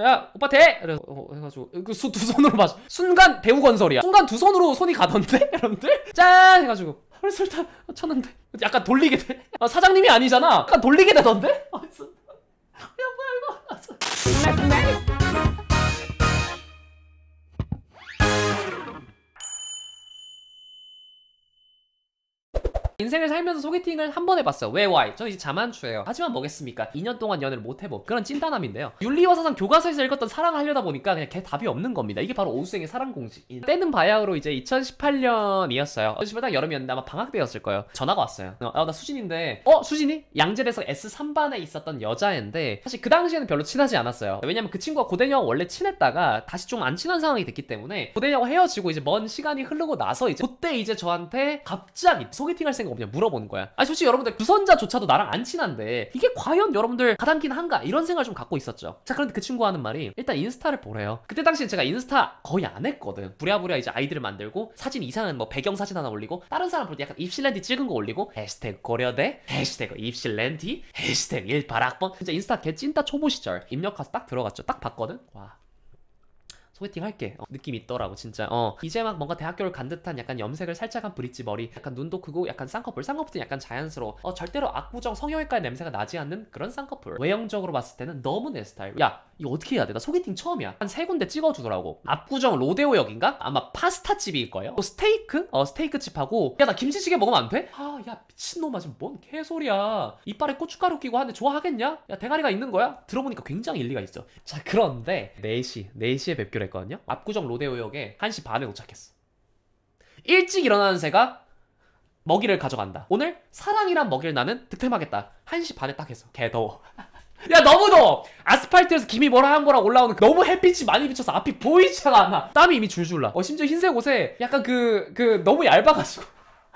야 오빠 대! 그래서 어, 해가지고 그 수, 두 손으로 마셔 순간 배우 건설이야 순간 두 손으로 손이 가던데? 여러분들? 짠! 해가지고 그래서 일단 천데 약간 돌리게 돼 아, 사장님이 아니잖아 약간 돌리게 되던데? 아, 야 뭐야 이거 아, 인생을 살면서 소개팅을 한 번 해봤어요. 왜 why? 저 이제 자만추예요. 하지만 뭐겠습니까? 2년 동안 연애를 못 해본 그런 찐따남인데요. 윤리와사상 교과서에서 읽었던 사랑을 하려다 보니까 그냥 개 답이 없는 겁니다. 이게 바로 오수생의 사랑 공식. 때는 바야흐로 이제 2018년이었어요. 2018년 여름이었는데 아마 방학 때였을 거예요. 전화가 왔어요. 어, 아, 나 수진인데 어? 수진이? 양재에서 S3반에 있었던 여자애인데 사실 그 당시에는 별로 친하지 않았어요. 왜냐면 그 친구가 고대녀와 원래 친했다가 다시 좀 안 친한 상황이 됐기 때문에 고대녀와 헤어지고 이제 먼 시간이 흐르고 나서 이제 그때 이제 저한테 갑자기 소개팅할 생각 이유냐 물어보는 거야 아 솔직히 여러분들 유선자조차도 나랑 안 친한데 이게 과연 여러분들 가담긴 한가 이런 생각을 좀 갖고 있었죠 자 그런데 그 친구 하는 말이 일단 인스타를 보래요 그때 당시엔 제가 인스타 거의 안 했거든 부랴부랴 이제 아이들을 만들고 사진 이상은 뭐 배경 사진 하나 올리고 다른 사람 볼 때 약간 입실랜디 찍은 거 올리고 해시태그 고려대 해시태그 입실랜디 해시태그 18학번 진짜 인스타 개찐따 초보 시절 입력해서 딱 들어갔죠 딱 봤거든 와 소개팅 할게 어, 느낌 있더라고 진짜 어 이제 막 뭔가 대학교를 간 듯한 약간 염색을 살짝 한 브릿지 머리 약간 눈도 크고 약간 쌍꺼풀 쌍꺼풀은 약간 자연스러워 어 절대로 악부정 성형외과의 냄새가 나지 않는 그런 쌍꺼풀 외형적으로 봤을 때는 너무 내 스타일 야 이거 어떻게 해야 돼? 나 소개팅 처음이야 한 세 군데 찍어주더라고 압구정 로데오역인가? 아마 파스타집일 거예요 어, 스테이크? 어 스테이크집하고 야 나 김치찌개 먹으면 안 돼? 아 야 미친놈아 지금 뭔 개소리야 이빨에 고춧가루 끼고 하는데 좋아하겠냐? 야 대가리가 있는 거야? 들어보니까 굉장히 일리가 있어 자 그런데 4시 4시에 뵙기로 했고 됐거든요. 압구정 로데오역에 1시 반에 도착했어. 일찍 일어나는 새가 먹이를 가져간다. 오늘 사랑이란 먹이를 나는 득템하겠다. 1시 반에 딱 했어. 개더워. 야 너무 더워! 아스팔트에서 김이 뭐라 한거라 올라오는 그 너무 햇빛이 많이 비쳐서 앞이 보이지가 않아. 땀이 이미 줄줄 나. 어 심지어 흰색 옷에 약간 그, 그 너무 얇아가지고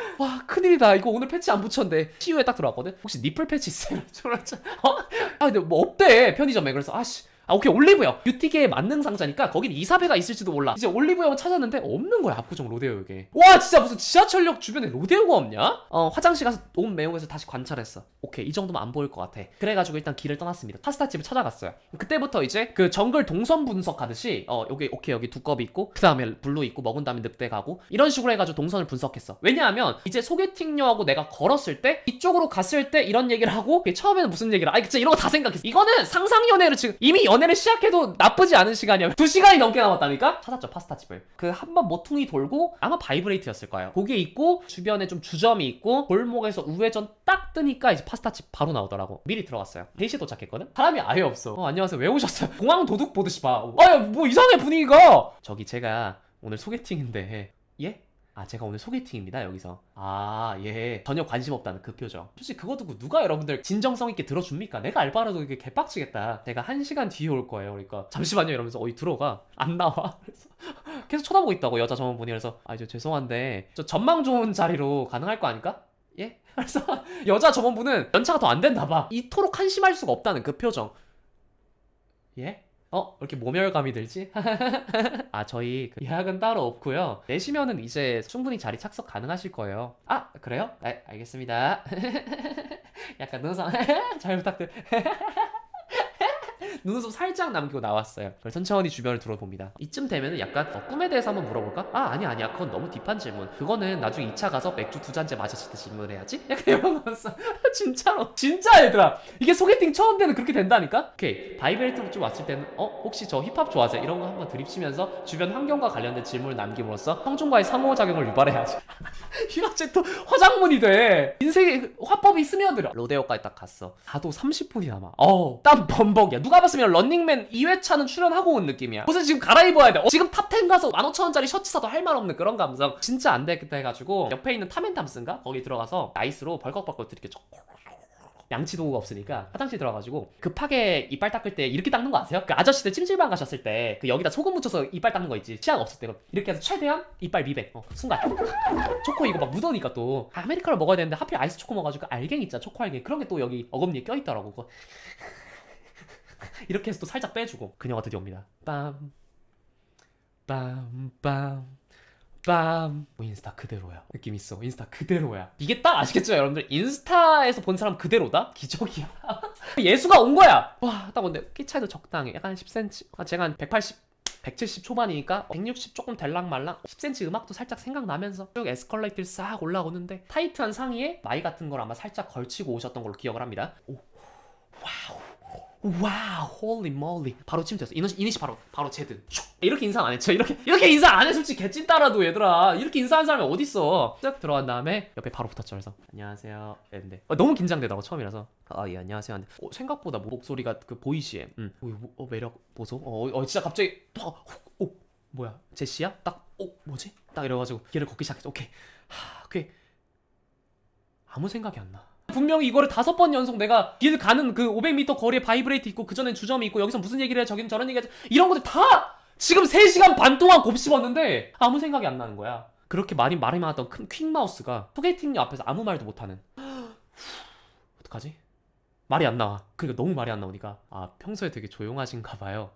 와 큰일이다 이거 오늘 패치 안 붙였는데 CU에 딱 들어왔거든 혹시 니플 패치 있어요? 저랬죠 어? 아 근데 뭐 없대 편의점에 그래서 아씨 아 오케이 올리브영 뷰티계의 만능 상자니까 거긴 이사배가 있을지도 몰라 이제 올리브영을 찾았는데 없는 거야 압구정 로데오역에 와 진짜 무슨 지하철역 주변에 로데오가 없냐? 어 화장실 가서 온매혹에서 다시 관찰했어 오케이 이 정도면 안 보일 것 같아 그래가지고 일단 길을 떠났습니다 파스타집을 찾아갔어요 그때부터 이제 그 정글 동선 분석하듯이 어 여기 오케이 여기 두꺼비 있고 그 다음에 블루 있고 먹은 다음에 늑대 가고 이런 식으로 해가지고 동선을 분석했어 왜냐하면 이제 소개팅녀하고 내가 걸었을 때 이쪽으로 갔을 때 이런 얘기를 하고 처음에는 무슨 얘기를 아 진짜 이런 거 다 생각했어 이거는 상상연애를 지금 이미 연애 연애를 시작해도 나쁘지 않은 시간이야. 두 시간이 넘게 남았다니까? 찾았죠, 파스타 집을. 그 한 번 모퉁이 돌고 아마 바이브레이트였을 거예요. 거기에 있고 주변에 좀 주점이 있고 골목에서 우회전 딱 뜨니까 이제 파스타 집 바로 나오더라고. 미리 들어갔어요. 대시 네 도착했거든? 사람이 아예 없어. 어, 안녕하세요. 왜 오셨어요? 공항 도둑 보듯이 봐. 아야, 뭐 이상해 분위기가. 저기 제가 오늘 소개팅인데 예? 아 제가 오늘 소개팅입니다 여기서 아 예 전혀 관심 없다는 그 표정 솔직히 그거 듣고 누가 여러분들 진정성 있게 들어줍니까 내가 알바라도 이게 개빡치겠다 내가 한 시간 뒤에 올 거예요 그러니까 잠시만요 이러면서 어이 들어가 안 나와 그래서 계속 쳐다보고 있다고 여자 전원분이 그래서 아 저 죄송한데 저 전망 좋은 자리로 가능할 거 아닐까? 예? 그래서 여자 전원분은 연차가 더 안 된다 봐 이토록 한심할 수가 없다는 그 표정 예? 어? 이렇게 모멸감이 들지? 아 저희 그 예약은 따로 없고요 내시면은 이제 충분히 자리 착석 가능하실 거예요 아 그래요? 네 알겠습니다 약간 눈상 잘 부탁드 눈썹 살짝 남기고 나왔어요. 그래서 천천히 주변을 둘러봅니다. 이쯤 되면 약간 어, 꿈에 대해서 한번 물어볼까? 아 아니 아니야 그건 너무 딥한 질문. 그거는 나중에 2차 가서 맥주 두 잔째 마셨을 때 질문해야지. 약간 이런 거였어. 진짜로 진짜 얘들아 이게 소개팅 처음 때는 그렇게 된다니까? 오케이 바이브레이터 왔을 때는 어 혹시 저 힙합 좋아하세요? 이런 거 한번 드립치면서 주변 환경과 관련된 질문을 남김으로써 성중과의 상호작용을 유발해야지. 휴학제또 화장문이 돼. 인생의 화법이 스며들어. 로데오까지 딱 갔어. 나도 30분이 남아. 어땀 범벅이야. 누가 봐 같았으면 런닝맨 2회차는 출연하고 온 느낌이야 무슨 지금 갈아입어야 돼 어, 지금 탑10 가서 15,000원짜리 셔츠 사도 할 말 없는 그런 감성 진짜 안 되겠다 해가지고 옆에 있는 타멘탐슨가 거기 들어가서 아이스로 벌컥벌컥 이렇게 쩍 양치 도구가 없으니까 화장실 들어가가지고 급하게 이빨 닦을 때 이렇게 닦는 거 아세요? 그 아저씨들 찜질방 가셨을 때 그 여기다 소금 묻혀서 이빨 닦는 거 있지 치약 없을 때 이렇게 해서 최대한 이빨 미백 어, 순간 초코 이거 막 묻으니까 또 아, 메리카노 먹어야 되는데 하필 아이스 초코 먹어가지고 알갱이 있잖아 초코 알갱이 그런 게 또 여기 어금니에 껴있더라고 이렇게 해서 또 살짝 빼주고 그녀가 드디어 옵니다. 빰, 빰, 빰. 빰 인스타 그대로야 느낌 있어 인스타 그대로야 이게 딱 아시겠죠 여러분들 인스타에서 본 사람 그대로다 기적이야 예수가 온 거야 와딱 근데 키 차이도 적당해 약간 10cm 아, 제가 한 180... 170 초반이니까 160 조금 될랑말랑 10cm 음악도 살짝 생각나면서 쭉 에스컬레이터를 싹 올라오는데 타이트한 상의에 마이 같은 걸 아마 살짝 걸치고 오셨던 걸로 기억을 합니다 오. 와 홀리 몰리 바로 침투했어 이니시, 이니시 바로 바로 제드 슉. 이렇게 인사 안 했죠 이렇게 이렇게 인사 안해 솔직히 개찐따라도 얘들아 이렇게 인사한 사람이 어딨어 쫙 들어간 다음에 옆에 바로 붙었죠 그래서 안녕하세요 근데 아, 어, 너무 긴장되다고 처음이라서 아예 안녕하세요 근데 어, 생각보다 목소리가 그 보이시에 음. 어, 매력 보소 어, 어, 어 진짜 갑자기 어, 어 뭐야 제시야? 딱 어? 뭐지? 딱 이래가지고 길을 걷기 시작했죠 오케이 하 그게 아무 생각이 안나 분명히 이거를 다섯 번 연속 내가 길 가는 그 500m 거리에 바이브레이트 있고 그전엔 주점이 있고 여기서 무슨 얘기를 해 저긴 저런 얘기하지 이런 것들 다 지금 3시간 반 동안 곱씹었는데 아무 생각이 안 나는 거야 그렇게 많이 말이 많았던 큰 퀵마우스가 소개팅녀 앞에서 아무 말도 못하는 어떡하지? 말이 안 나와 그러니까 너무 말이 안 나오니까 아 평소에 되게 조용하신가 봐요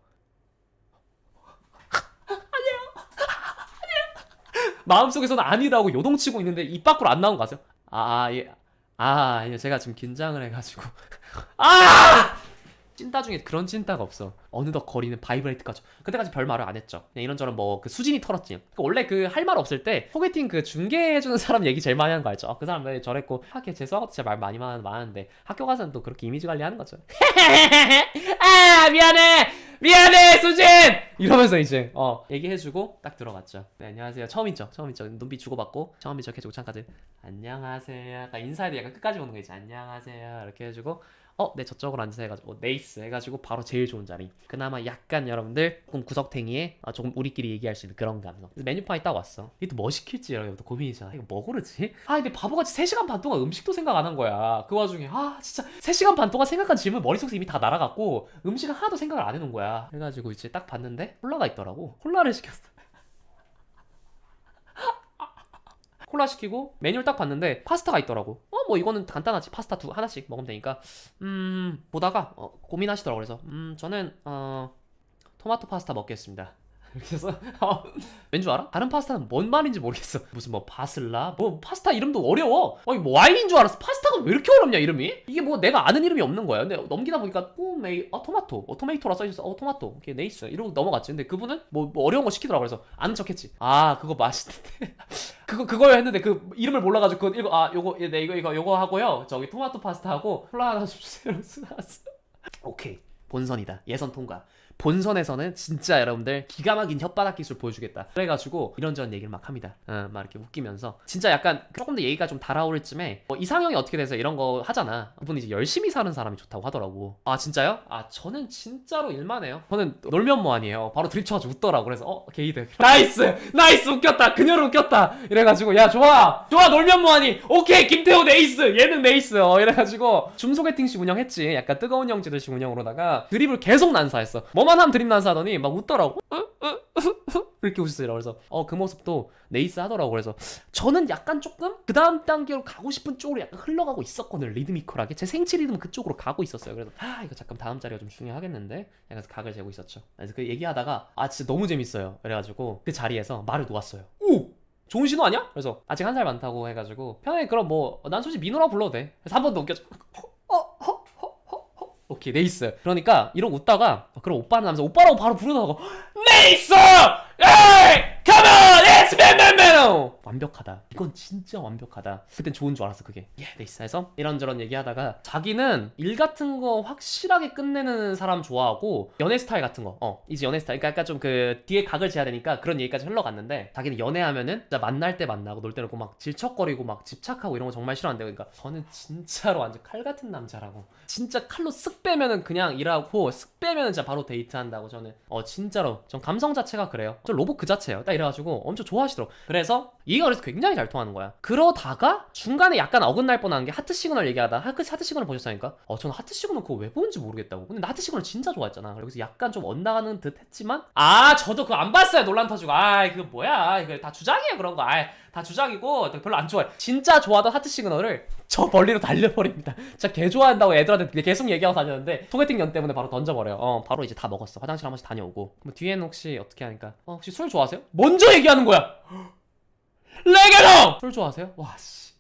마음속에서는 아니라고 요동치고 있는데 입 밖으로 안 나온 거 아세요? 아, 아 예. 아, 제가 지금 긴장을 해가지고. 아! 찐따 중에 그런 찐따가 없어. 어느덧 거리는 바이브레이트까지. 그때까지 별 말을 안 했죠. 그냥 이런저런 뭐 그 수진이 털었지. 그러니까 원래 그 할 말 없을 때 소개팅 그중계해주는 사람 얘기 제일 많이 하는 거 알죠? 그 사람 왜 저랬고 학교 재수하고 진짜 말 많이 많은데 학교 가서는 또 그렇게 이미지 관리하는 거죠. 아 미안해 미안해 수진 이러면서 이제 어 얘기해주고 딱 들어갔죠. 네 안녕하세요 처음이죠 처음이죠 눈빛 주고받고 처음이죠 계속 창까지 안녕하세요 약간 인사해도 약간 끝까지 보는 거 있지 안녕하세요 이렇게 해주고 어, 네, 저쪽으로 앉으세요 해가지고, 어, 네이스 해가지고, 바로 제일 좋은 자리. 그나마 약간 여러분들, 조금 구석탱이에, 아, 조금 우리끼리 얘기할 수 있는 그런 감성. 그래서 메뉴판이 딱 왔어. 이게 또 뭐 시킬지, 여러분, 또 고민이잖아. 이거 뭐 고르지? 아, 근데 바보같이 3시간 반 동안 음식도 생각 안 한 거야. 그 와중에, 아, 진짜, 3시간 반 동안 생각한 질문 머릿속에서 이미 다 날아갔고, 음식은 하나도 생각을 안 해놓은 거야. 그래가지고, 이제 딱 봤는데, 콜라가 있더라고. 콜라를 시켰어. 콜라 시키고 메뉴를 딱 봤는데 파스타가 있더라고 어 뭐 이거는 간단하지 파스타 두 하나씩 먹으면 되니까 음 보다가 어, 고민하시더라고 그래서 음 저는 어 토마토 파스타 먹겠습니다 이렇게 해서 어. 왠줄 알아? 다른 파스타는 뭔 말인지 모르겠어 무슨 뭐 바슬라 뭐 파스타 이름도 어려워 아니 뭐 와인인 줄 알았어 파스타가 왜 이렇게 어렵냐 이름이 이게 뭐 내가 아는 이름이 없는 거야 근데 넘기다 보니까 토메이 어 토마토 어 토메이토라 써있어 어 토마토 이렇게 네이스 이러고 넘어갔지 근데 그분은 뭐, 뭐 어려운 거 시키더라고 그래서 아는 척했지 아 그거 맛있는데 그거 그거요 했는데 그 이름을 몰라가지고 그거 읽아 요거 예, 네 이거 이거 요거 하고요 저기 토마토 파스타 하고 콜라 하나 주세요 러면서나 오케이 본선이다 예선 통과 본선에서는 진짜 여러분들 기가 막힌 혓바닥 기술 보여주겠다. 그래가지고 이런저런 얘기를 막 합니다. 어, 막 이렇게 웃기면서 진짜 약간 조금 더 얘기가 좀 달아오를 쯤에 뭐 이상형이 어떻게 돼서 이런 거 하잖아. 그분 이제 열심히 사는 사람이 좋다고 하더라고. 아 진짜요? 아 저는 진짜로 일만 해요. 저는 놀면 뭐 아니에요. 바로 들이쳐가지고 웃더라고. 그래서 어 게이득. 나이스 나이스 웃겼다. 그녀를 웃겼다. 이래가지고 야 좋아 좋아 놀면 뭐 하니. 오케이 김태호 네이스 얘는 네이스. 어, 이래가지고 줌 소개팅식 운영했지. 약간 뜨거운 형제들식 운영으로다가 드립을 계속 난사했어. 뭐 너만 하면 드림 난스 하더니 막 웃더라고 이렇게 웃었어요 그래서 어 그 모습도 네이스 하더라고 그래서 저는 약간 조금 그 다음 단계로 가고 싶은 쪽으로 약간 흘러가고 있었거든요 리드미컬하게 제 생체 리듬 은 그쪽으로 가고 있었어요 그래서 아 이거 잠깐 다음 자리가 좀 중요하겠는데 약간 각을 재고 있었죠 그래서 그 얘기하다가 아 진짜 너무 재밌어요 그래가지고 그 자리에서 말을 놓았어요 오! 좋은 신호 아니야? 그래서 아직 한 살 많다고 해가지고 편하게 그럼 뭐난 어, 솔직히 민호라 불러도 돼 그래서 한 번 더웃겨줘 어? 어? 특히 네이스 그러니까 이러고 웃다가 그럼 오빠는 하면서 오빠라고 바로 부르다가 네이스! 에이! Come o 땡! 완벽하다. 이건 진짜 완벽하다. 그땐 좋은 줄 알았어 그게. 예, 레이스에서 네, 이런저런 얘기하다가 자기는 일 같은 거 확실하게 끝내는 사람 좋아하고 연애 스타일 같은 거. 어, 이제 연애 스타일. 그러니까 약간 좀 그 뒤에 각을 지어야 되니까 그런 얘기까지 흘러갔는데 자기는 연애하면은 진짜 만날 때 만나고 놀 때는 막 질척거리고 막 집착하고 이런 거 정말 싫어한대. 그러니까 저는 진짜로 완전 칼 같은 남자라고. 진짜 칼로 쓱 빼면은 그냥 일하고 쓱 빼면은 진짜 바로 데이트한다고 저는. 어, 진짜로. 전 감성 자체가 그래요. 저 로봇 그 자체예요. 딱 이래가지고 엄청 좋아하시더라고. 그래 그래서 이해가 그서 굉장히 잘 통하는 거야. 그러다가 중간에 약간 어긋날 뻔한 게 하트 시그널 얘기하다 하트, 그 하트 시그널 보셨다니까? 어, 저는 하트 시그널 그거 왜 보는지 모르겠다고. 근데 나 하트 시그널 진짜 좋아했잖아. 그래서 약간 좀 엇나가는 듯 했지만 아, 저도 그거 안 봤어요. 논란 터지고. 아, 이 그거 뭐야. 이거 다 주장이에요. 그런 거. 아, 이다 주장이고 별로 안 좋아해. 진짜 좋아하던 하트 시그널을 저 멀리로 달려버립니다. 진짜 개 좋아한다고 애들한테 계속 얘기하고 다녔는데 소개팅 연 때문에 바로 던져버려요. 어, 바로 이제 다 먹었어. 화장실 한 번씩 다녀오고. 뭐 뒤에는 혹시 어떻게 하니까 어, 혹시 술 좋아하세요? 먼저 얘기하는 거야. 레게노! 술 좋아하세요? 와 씨.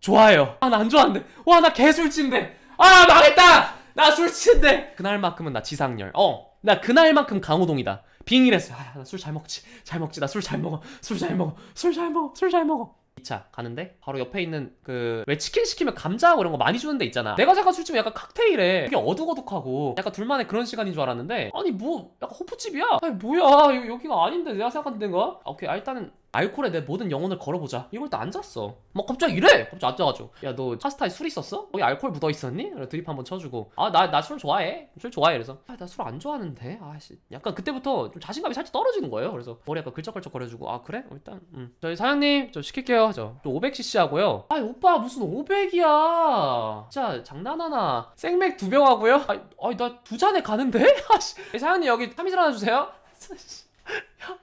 좋아해요. 아나 안 좋아한데. 와 나 개술친데. 아, 아 망했다. 나 술친데. 그날만큼은 나 지상열. 어. 나 그날만큼 강호동이다. 빙의랬어 아, 나 술 잘 먹지. 잘 먹지. 나 술 잘 먹어. 술 잘 먹어. 술 잘 먹어. 술 잘 먹어. 2차 가는데 바로 옆에 있는 그 왜 치킨 시키면 감자하고 이런 거 많이 주는 데 있잖아 내가 잠깐 술직히 약간 칵테일에 되게 어둑어둑하고 약간 둘만의 그런 시간인 줄 알았는데 아니 뭐 약간 호프집이야? 아니 뭐야 여기가 아닌데 내가 생각한 데인가? 아, 오케이 아, 일단은 알콜에 내 모든 영혼을 걸어보자 이걸 또 안 잤어 막 갑자기 이래 갑자기 앉아가지고 야너 파스타에 술 있었어? 거기 알콜 묻어있었니? 드립 한번 쳐주고 아나 나 술 좋아해 술 좋아해 그래서 아나 술 안 좋아하는데 아씨 약간 그때부터 좀 자신감이 살짝 떨어지는 거예요 그래서 머리 약간 글쩍글쩍 거려주고 아 그래? 어, 일단 음. 저희 사장님 저 시킬게요 하저 500cc 하고요 아 오빠 무슨 500이야 진짜 장난하나 생맥 두 병 하고요 아나두 잔에 가는데? 아씨 사장님 여기 참이슬 하나 주세요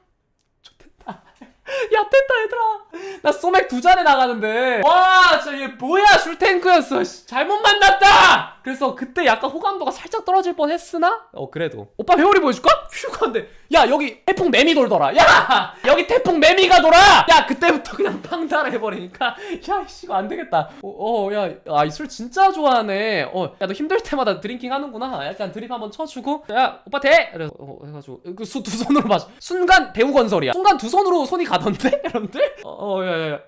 야 됐다 얘들아 나 소맥 두 잔에 나가는데 와진얘 뭐야 술탱크였어 잘못 만났다 그래서 그때 약간 호감도가 살짝 떨어질 뻔 했으나 어 그래도 오빠 회오리 보여줄까? 휴가인데 야 여기 태풍 매미 돌더라 야 여기 태풍 매미가 돌아 야 그때부터 그냥 팡달을 해버리니까 야 이씨 안 되겠다 어야아이 어, 술 진짜 좋아하네 어 야 너 힘들 때마다 드링킹 하는구나 약간 드립 한번 쳐주고 야 오빠 대 그래서 어, 해가지고 그 수, 두 손으로 마셔 순간 배우 건설이야 순간 두 손으로 손이 가다 청량하던데? 여러분들? 어, 야야야. 어,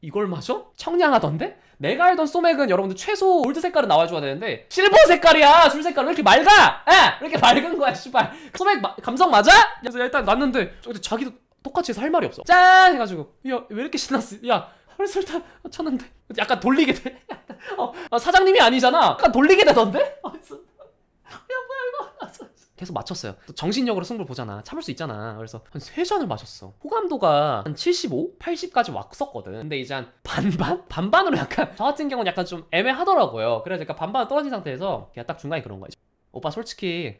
이걸 마셔? 청량하던데? 내가 알던 소맥은 여러분들 최소 올드 색깔은 나와줘야 되는데 실버 색깔이야! 술 색깔 왜 이렇게 맑아? 에! 왜 이렇게 맑은 거야 씨발 소맥 마, 감성 맞아? 그래서 일단 놨는데 근데 자기도 똑같이 해서 할 말이 없어 짠! 해가지고 야왜 이렇게 신났어? 야 헐슬다 쳤는데 약간 돌리게 돼 어, 아, 사장님이 아니잖아 약간 돌리게 되던데? 아, 계속 맞췄어요. 또 정신력으로 승부를 보잖아. 참을 수 있잖아. 그래서 한 3잔을 마셨어. 호감도가 한 75? 80까지 왔었거든. 근데 이제 한 반반? 반반으로 약간 저 같은 경우는 약간 좀 애매하더라고요. 그래서 약간 반반 떨어진 상태에서 그냥 딱 중간에 그런 거야. 오빠 솔직히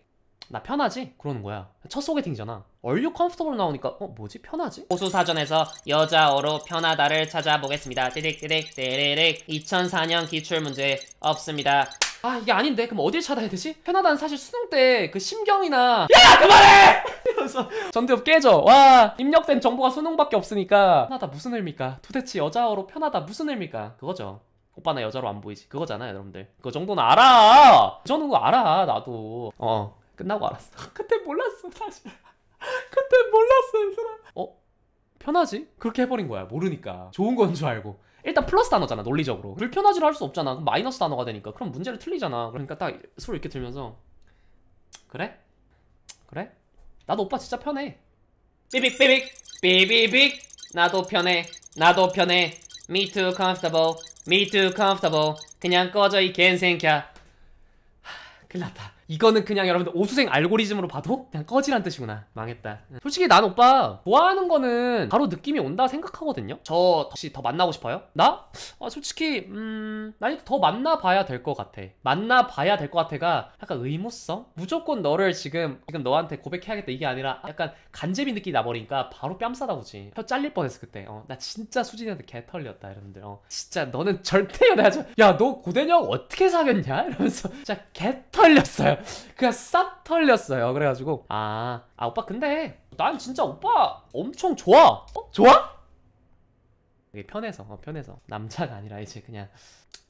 나 편하지? 그러는 거야. 첫 소개팅이잖아. 얼류 컴포터블 나오니까 어 뭐지 편하지? 호수사전에서 여자어로 편하다를 찾아보겠습니다. 띠릭띠릭 띠릭 2004년 기출문제 없습니다. 아 이게 아닌데 그럼 어딜 찾아야 되지? 편하다는 사실 수능 때 그 심경이나 야 그만해! 이러면서 전두엽 깨져 와 입력된 정보가 수능밖에 없으니까 편하다 무슨 의미일까 도대체 여자어로 편하다 무슨 의미일까 그거죠 오빠 나 여자로 안 보이지 그거잖아요 여러분들 그 정도는 알아 그 정도는 알아 나도 어, 어. 끝나고 알았어 그때 몰랐어 사실 그때 몰랐어 얘들아 어? 편하지? 그렇게 해버린 거야 모르니까 좋은 건 줄 알고 일단 플러스 단어잖아 논리적으로 불편하지를 할 수 없잖아 그럼 마이너스 단어가 되니까 그럼 문제를 틀리잖아 그러니까 딱 소리 이렇게 들면서 그래? 그래? 나도 오빠 진짜 편해 삐빅 삐빅 삐비빅 나도 편해 나도 편해 Me too comfortable Me too comfortable 그냥 꺼져 이 갠생캬 큰일 났다 이거는 그냥 여러분들 오수생 알고리즘으로 봐도 그냥 꺼지란 뜻이구나 망했다 솔직히 난 오빠 좋아하는 거는 바로 느낌이 온다 생각하거든요 저 혹시 더 만나고 싶어요? 나? 아, 솔직히 음난 더 만나봐야 될 것 같아 만나봐야 될 것 같아가 약간 의무성? 무조건 너를 지금 지금 너한테 고백해야겠다 이게 아니라 약간 간제비 느낌이 나버리니까 바로 뺨 싸다 보지 혀 잘릴 뻔했어 그때 어, 나 진짜 수진이한테 개털렸다 여러분들 어, 진짜 너는 절대 연애하지 야너 고대녀 어떻게 사귀냐 이러면서 진짜 개털렸어요 그냥 싹 털렸어요 그래가지고 아, 아 오빠 근데 난 진짜 오빠 엄청 좋아 어? 좋아? 이게 편해서 어, 편해서 남자가 아니라 이제 그냥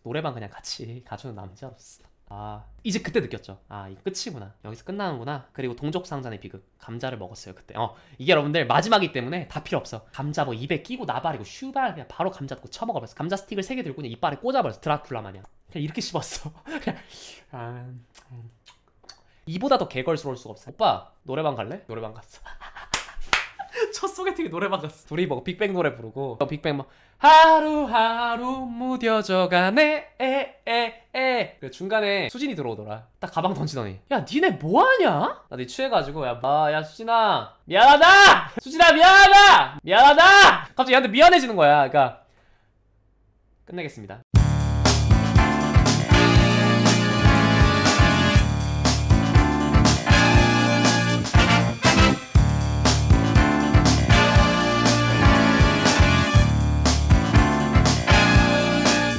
노래방 그냥 같이 가주는 남자였어 아 이제 그때 느꼈죠 아이 끝이구나 여기서 끝나는구나 그리고 동족 상잔의 비극 감자를 먹었어요 그때 어 이게 여러분들 마지막이기 때문에 다 필요 없어 감자 뭐 입에 끼고 나발이고 슈발 그냥 바로 감자 듣고 쳐먹어버렸어 감자 스틱을 세 개 들고 그냥 이빨에 꽂아버렸어 드라큘라 마냥 그냥 이렇게 씹었어 그냥 아, 음. 음. 이보다 더 개걸스러울 수가 없어 오빠 노래방 갈래? 노래방 갔어 첫 소개팅이 노래방 갔어 둘이 뭐 빅뱅 노래 부르고 어, 빅뱅 막 하루하루 무뎌져 가네 에에에 그 중간에 수진이 들어오더라 딱 가방 던지더니 야 니네 뭐하냐? 나니 네 취해가지고 야야 수진아 미안하다! 수진아 미안하다! 미안하다! 갑자기 얘한테 미안해지는 거야 그니까 끝내겠습니다